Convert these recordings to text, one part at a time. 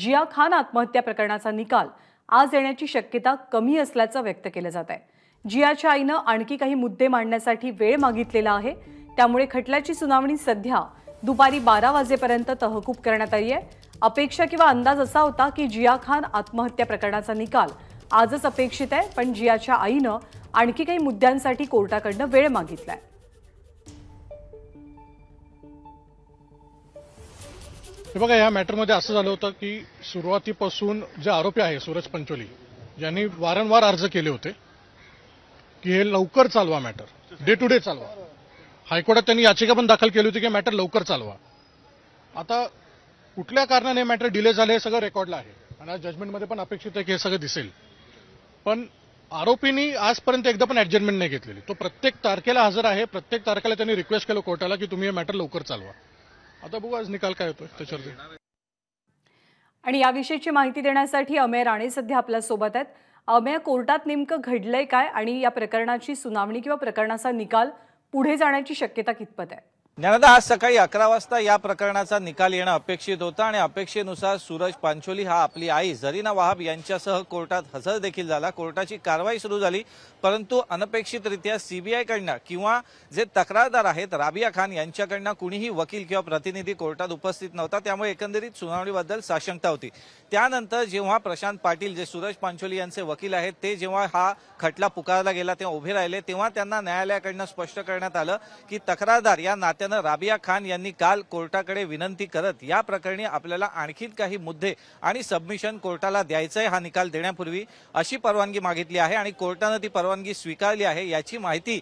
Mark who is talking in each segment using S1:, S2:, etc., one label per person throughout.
S1: जिया खान आत्महत्या प्रकरणाचा निकाल आज येण्याची शक्यता कमी असल्याचं व्यक्त केलं जात आहे जियाच्या आईनं आणखी काही मुद्दे मांडण्यासाठी वेळ मागितलेला आहे त्यामुळे खटल्याची सुनावणी सध्या दुपारी बारा वाजेपर्यंत तहकूब करण्यात आली आहे अपेक्षा किंवा अंदाज असा होता की जिया खान आत्महत्या प्रकरणाचा निकाल आजच अपेक्षित आहे पण जियाच्या आईनं आणखी काही मुद्द्यांसाठी कोर्टाकडनं वेळ मागितलाय
S2: हे बघा या मॅटरमध्ये असं झालं होतं की सुरुवातीपासून जे आरोपी आहे सूरज पंचोली यांनी वारंवार अर्ज केले होते की हे लवकर चालवा मॅटर डे टू डे चालवा हायकोर्टात त्यांनी याचिका पण दाखल केली होती की मॅटर लवकर चालवा आता कुठल्या कारणाने मॅटर डिले झाले हे सगळं रेकॉर्डला आहे आणि आज जजमेंटमध्ये पण अपेक्षित आहे की हे सगळं दिसेल पण आरोपींनी आजपर्यंत एकदा पण ॲडजस्टमेंट नाही घेतलेली तो प्रत्येक तारखेला हजर आहे प्रत्येक तारखेला त्यांनी रिक्वेस्ट केलं कोर्टाला की तुम्ही हे मॅटर लवकर चालवा आता बघू आज निकाल काय होतो त्याच्यावर
S1: आणि याविषयीची माहिती देण्यासाठी अमय राणे सध्या आपल्या सोबत आहेत अमेय कोर्टात नेमकं घडलंय काय आणि या प्रकरणाची सुनावणी किंवा प्रकरणाचा निकाल पुढे जाण्याची शक्यता कितपत आहे
S3: ज्ञानदा आज सकाळी अकरा वाजता या प्रकरणाचा निकाल येणं अपेक्षित होता आणि अपेक्षेनुसार सूरज पांचोली हा आपली आई जरीना वाहब यांच्यासह कोर्टात हजर देखील झाला कोर्टाची कारवाई सुरू झाली परंतु अनपेक्षितरित्या सीबीआयकडनं किंवा जे तक्रारदार आहेत राबिया खान यांच्याकडनं कुणीही वकील किंवा प्रतिनिधी कोर्टात उपस्थित नव्हता त्यामुळे एकंदरीत सुनावणीबद्दल साशंकता होती त्यानंतर जेव्हा प्रशांत पाटील जे सूरज पांचोली यांचे वकील आहेत ते जेव्हा हा खटला पुकारला गेला तेव्हा उभे राहिले तेव्हा त्यांना न्यायालयाकडनं स्पष्ट करण्यात आलं की तक्रारदार या नात्या सातत्यानं राबिया खान यांनी काल कोर्टाकडे विनंती करत या प्रकरणी आपल्याला आणखी काही मुद्दे आणि सबमिशन कोर्टाला द्यायचं आहे हा निकाल देण्यापूर्वी अशी परवानगी मागितली आहे आणि कोर्टानं ती परवानगी स्वीकारली आहे याची माहिती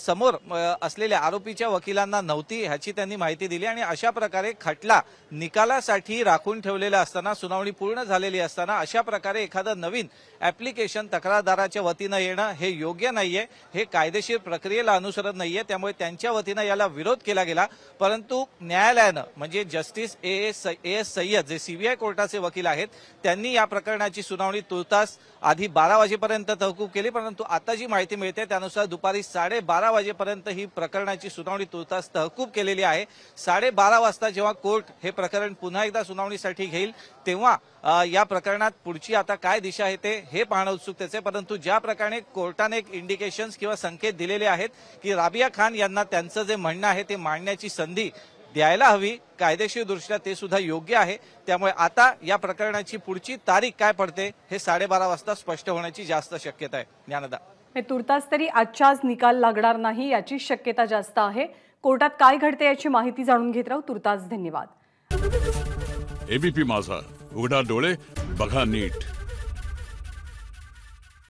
S3: समोर असलेल्या आरोपीच्या वकिलांना नव्हती ह्याची त्यांनी माहिती दिली आणि अशा प्रकारे खटला निकालासाठी राखून ठेवलेला असताना सुनावणी पूर्ण झालेली असताना अशा प्रकारे एखादं नवीन ऍप्लिकेशन तक्रारदाराच्या वतीनं येणं हे योग्य नाहीये हे कायदेशीर प्रक्रियेला अनुसरत नाहीये त्यामुळे त्यांच्या वतीनं याला विरोध केला गेला परंतु न्यायालयानं म्हणजे जस्टिस ए एस सय्यद जे सीबीआय कोर्टाचे वकील आहेत त्यांनी या प्रकरणाची सुनावणी तुर्तास आधी बारा वाजेपर्यंत तहकूब केली परंतु आता जी माहिती मिळते त्यानुसार दुपारी साडेबारा वाजेपर्यंत ही प्रकरणाची सुनावणी तुर्तास तहकूब केलेली आहे साडेबारा वाजता जेव्हा कोर्ट हे प्रकरण पुन्हा एकदा सुनावणीसाठी घेईल तेव्हा या प्रकरणात पुढची आता काय दिशा आहे ते हे पाहणं उत्सुकतेचे परंतु ज्या प्रकारे कोर्टाने एक इंडिकेशन्स किंवा संकेत दिलेले आहेत की राबिया खान यांना त्यांचं जे म्हणणं आहे ते मांडण्याची संधी द्यायला हवी कायदेशीरदृष्ट्या ते सुद्धा योग्य आहे त्यामुळे आता या प्रकरणाची पुढची तारीख काय पडते हे साडेबारा वाजता स्पष्ट होण्याची जास्त शक्यता आहे ज्ञानदा
S1: तुर्तास तरी आजच्याच निकाल लागणार नाही याची शक्यता जास्त आहे कोर्टात काय घडते याची माहिती जाणून घेत राहू तुर्तास धन्यवाद
S2: एबीपी माझा उघडा डोळे बघा नीट